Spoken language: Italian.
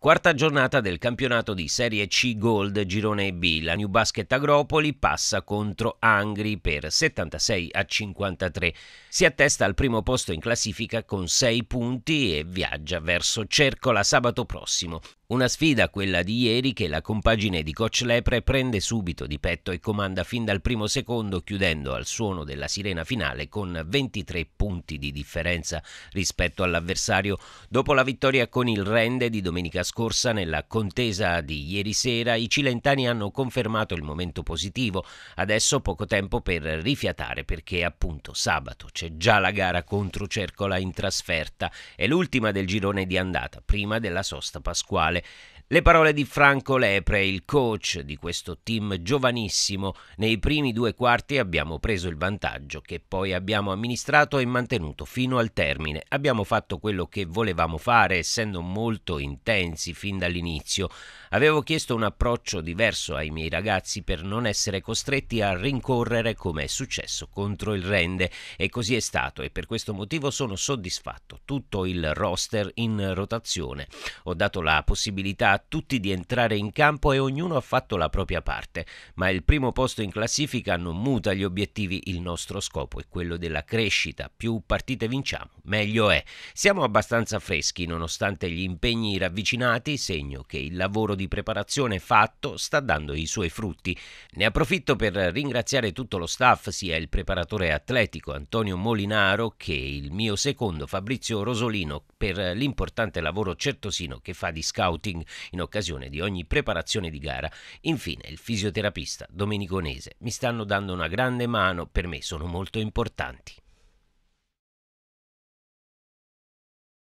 Quarta giornata del campionato di Serie C Gold Girone B. La New Basket Agropoli passa contro Angri per 76 a 53. Si attesta al primo posto in classifica con 6 punti e viaggia verso Cercola sabato prossimo. Una sfida, quella di ieri, che la compagine di Coach Lepre prende subito di petto e comanda fin dal primo secondo, chiudendo al suono della sirena finale con 23 punti di differenza rispetto all'avversario. Dopo la vittoria con il Rende di domenica scorsa nella contesa di ieri sera, i cilentani hanno confermato il momento positivo. Adesso poco tempo per rifiatare perché appunto sabato c'è già la gara contro Cercola in trasferta. È l'ultima del girone di andata, prima della sosta pasquale. vale. Le parole di Franco Lepre, il coach di questo team giovanissimo. Nei primi due quarti abbiamo preso il vantaggio che poi abbiamo amministrato e mantenuto fino al termine. Abbiamo fatto quello che volevamo fare essendo molto intensi fin dall'inizio. Avevo chiesto un approccio diverso ai miei ragazzi per non essere costretti a rincorrere come è successo contro il Rende e così è stato e per questo motivo sono soddisfatto. Tutto il roster in rotazione. Ho dato la possibilità a tutti di entrare in campo e ognuno ha fatto la propria parte, ma il primo posto in classifica non muta gli obiettivi, il nostro scopo è quello della crescita, più partite vinciamo, meglio è. Siamo abbastanza freschi nonostante gli impegni ravvicinati, segno che il lavoro di preparazione fatto sta dando i suoi frutti. Ne approfitto per ringraziare tutto lo staff, sia il preparatore atletico Antonio Molinaro che il mio secondo Fabrizio Rosolino per l'importante lavoro certosino che fa di scouting in occasione di ogni preparazione di gara. Infine il fisioterapista Domenico Nese mi stanno dando una grande mano, per me sono molto importanti.